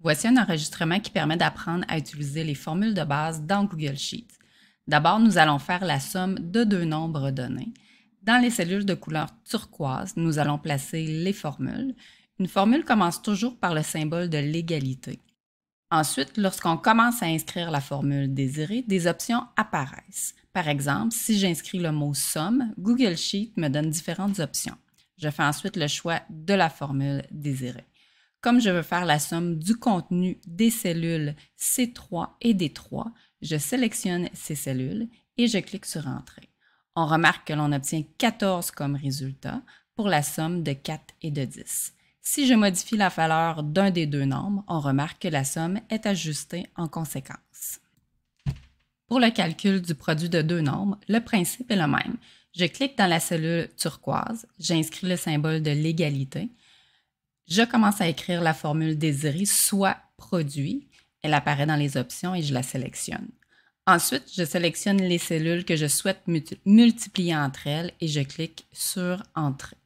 Voici un enregistrement qui permet d'apprendre à utiliser les formules de base dans Google Sheets. D'abord, nous allons faire la somme de deux nombres donnés. Dans les cellules de couleur turquoise, nous allons placer les formules. Une formule commence toujours par le symbole de l'égalité. Ensuite, lorsqu'on commence à inscrire la formule désirée, des options apparaissent. Par exemple, si j'inscris le mot somme, Google Sheet me donne différentes options. Je fais ensuite le choix de la formule désirée. Comme je veux faire la somme du contenu des cellules C3 et D3, je sélectionne ces cellules et je clique sur Entrée. On remarque que l'on obtient 14 comme résultat pour la somme de 4 et de 10. Si je modifie la valeur d'un des deux nombres, on remarque que la somme est ajustée en conséquence. Pour le calcul du produit de deux nombres, le principe est le même. Je clique dans la cellule turquoise, j'inscris le symbole de l'égalité. Je commence à écrire la formule désirée, soit produit. Elle apparaît dans les options et je la sélectionne. Ensuite, je sélectionne les cellules que je souhaite multiplier entre elles et je clique sur Entrée.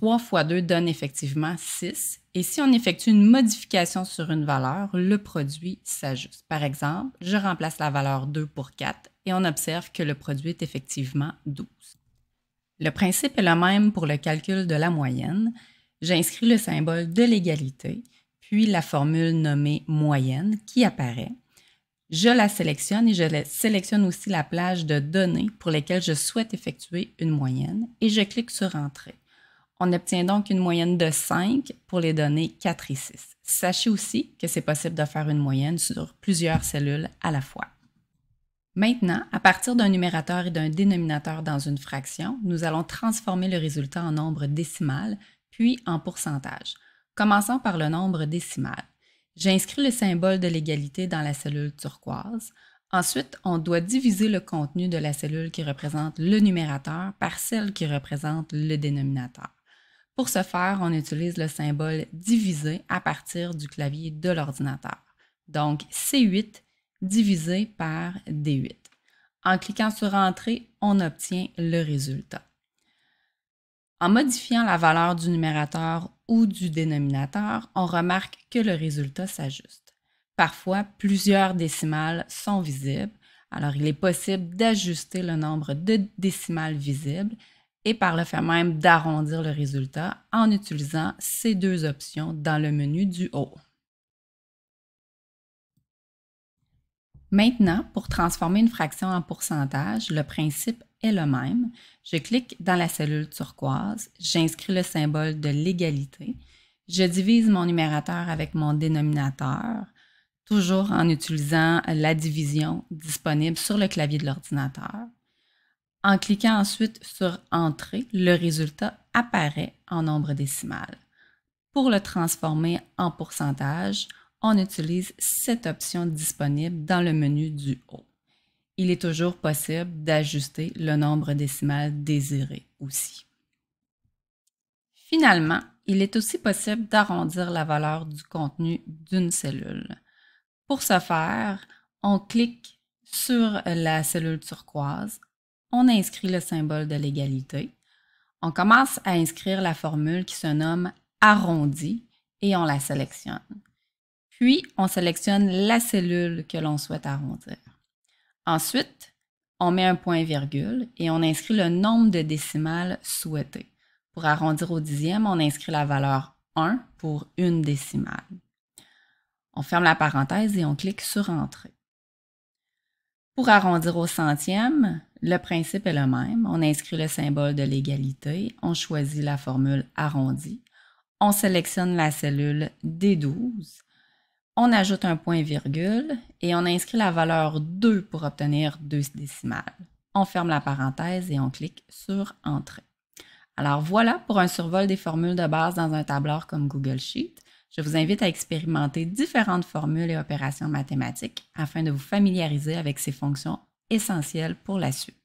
3 fois 2 donne effectivement 6. Et si on effectue une modification sur une valeur, le produit s'ajuste. Par exemple, je remplace la valeur 2 pour 4 et on observe que le produit est effectivement 12. Le principe est le même pour le calcul de la moyenne. J'inscris le symbole de l'égalité, puis la formule nommée moyenne qui apparaît. Je la sélectionne et je sélectionne aussi la plage de données pour lesquelles je souhaite effectuer une moyenne et je clique sur Entrée. On obtient donc une moyenne de 5 pour les données 4 et 6. Sachez aussi que c'est possible de faire une moyenne sur plusieurs cellules à la fois. Maintenant, à partir d'un numérateur et d'un dénominateur dans une fraction, nous allons transformer le résultat en nombre décimal, puis en pourcentage. Commençons par le nombre décimal. J'inscris le symbole de l'égalité dans la cellule turquoise. Ensuite, on doit diviser le contenu de la cellule qui représente le numérateur par celle qui représente le dénominateur. Pour ce faire, on utilise le symbole divisé à partir du clavier de l'ordinateur. Donc C8 divisé par D8. En cliquant sur Entrée, on obtient le résultat. En modifiant la valeur du numérateur ou du dénominateur, on remarque que le résultat s'ajuste. Parfois, plusieurs décimales sont visibles, alors il est possible d'ajuster le nombre de décimales visibles et par le fait même d'arrondir le résultat en utilisant ces deux options dans le menu du haut. Maintenant, pour transformer une fraction en pourcentage, le principe est le même. Je clique dans la cellule turquoise, j'inscris le symbole de l'égalité, je divise mon numérateur avec mon dénominateur, toujours en utilisant la division disponible sur le clavier de l'ordinateur. En cliquant ensuite sur Entrée, le résultat apparaît en nombre décimal. Pour le transformer en pourcentage, on utilise cette option disponible dans le menu du haut. Il est toujours possible d'ajuster le nombre décimal désiré aussi. Finalement, il est aussi possible d'arrondir la valeur du contenu d'une cellule. Pour ce faire, on clique sur la cellule turquoise on inscrit le symbole de l'égalité. On commence à inscrire la formule qui se nomme arrondi et on la sélectionne. Puis, on sélectionne la cellule que l'on souhaite arrondir. Ensuite, on met un point virgule et on inscrit le nombre de décimales souhaité. Pour arrondir au dixième, on inscrit la valeur 1 pour une décimale. On ferme la parenthèse et on clique sur Entrée. Pour arrondir au centième, le principe est le même. On inscrit le symbole de l'égalité, on choisit la formule arrondie, on sélectionne la cellule D12, on ajoute un point virgule et on inscrit la valeur 2 pour obtenir deux décimales. On ferme la parenthèse et on clique sur Entrée. Alors voilà pour un survol des formules de base dans un tableur comme Google Sheet. Je vous invite à expérimenter différentes formules et opérations mathématiques afin de vous familiariser avec ces fonctions essentielles pour la suite.